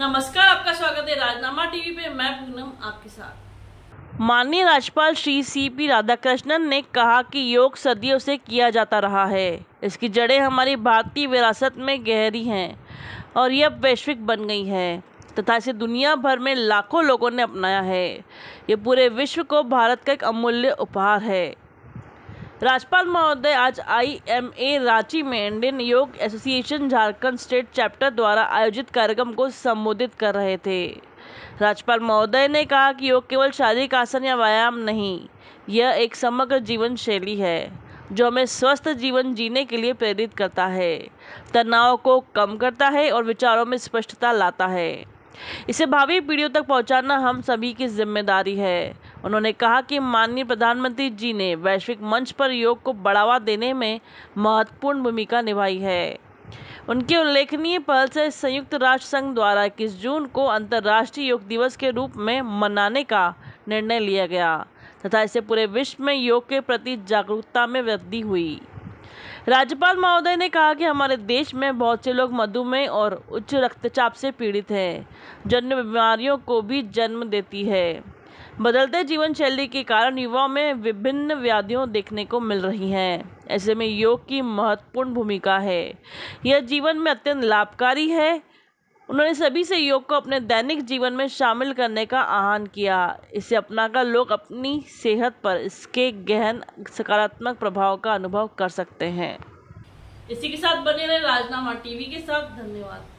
नमस्कार आपका स्वागत है राजनामा टीवी पे मैं पूनम आपके साथ माननीय राज्यपाल श्री सी पी राधाकृष्णन ने कहा कि योग सदियों से किया जाता रहा है इसकी जड़ें हमारी भारतीय विरासत में गहरी हैं और यह वैश्विक बन गई है तथा इसे दुनिया भर में लाखों लोगों ने अपनाया है ये पूरे विश्व को भारत का एक अमूल्य उपहार है राज्यपाल महोदय आज आईएमए रांची में इंडियन योग एसोसिएशन झारखंड स्टेट चैप्टर द्वारा आयोजित कार्यक्रम को संबोधित कर रहे थे राज्यपाल महोदय ने कहा कि योग केवल शारीरिक आसन या व्यायाम नहीं यह एक समग्र जीवन शैली है जो हमें स्वस्थ जीवन जीने के लिए प्रेरित करता है तनाव को कम करता है और विचारों में स्पष्टता लाता है इसे भावी पीढ़ियों तक पहुंचाना हम सभी की जिम्मेदारी है उन्होंने कहा कि माननीय प्रधानमंत्री जी ने वैश्विक मंच पर योग को बढ़ावा देने में महत्वपूर्ण भूमिका निभाई है उनके उल्लेखनीय पहल से संयुक्त राष्ट्र संघ द्वारा इक्कीस जून को अंतर्राष्ट्रीय योग दिवस के रूप में मनाने का निर्णय लिया गया तथा इससे पूरे विश्व में योग के प्रति जागरूकता में वृद्धि हुई राज्यपाल महोदय ने कहा कि हमारे देश में बहुत से लोग मधुमेह और उच्च रक्तचाप से पीड़ित हैं जन्म बीमारियों को भी जन्म देती है बदलते जीवन शैली के कारण युवाओं में विभिन्न व्याधियों देखने को मिल रही हैं ऐसे में योग की महत्वपूर्ण भूमिका है यह जीवन में अत्यंत लाभकारी है उन्होंने सभी से योग को अपने दैनिक जीवन में शामिल करने का आह्वान किया इसे अपनाकर लोग अपनी सेहत पर इसके गहन सकारात्मक प्रभाव का अनुभव कर सकते हैं इसी के साथ बने रहे राजनामा टीवी के साथ धन्यवाद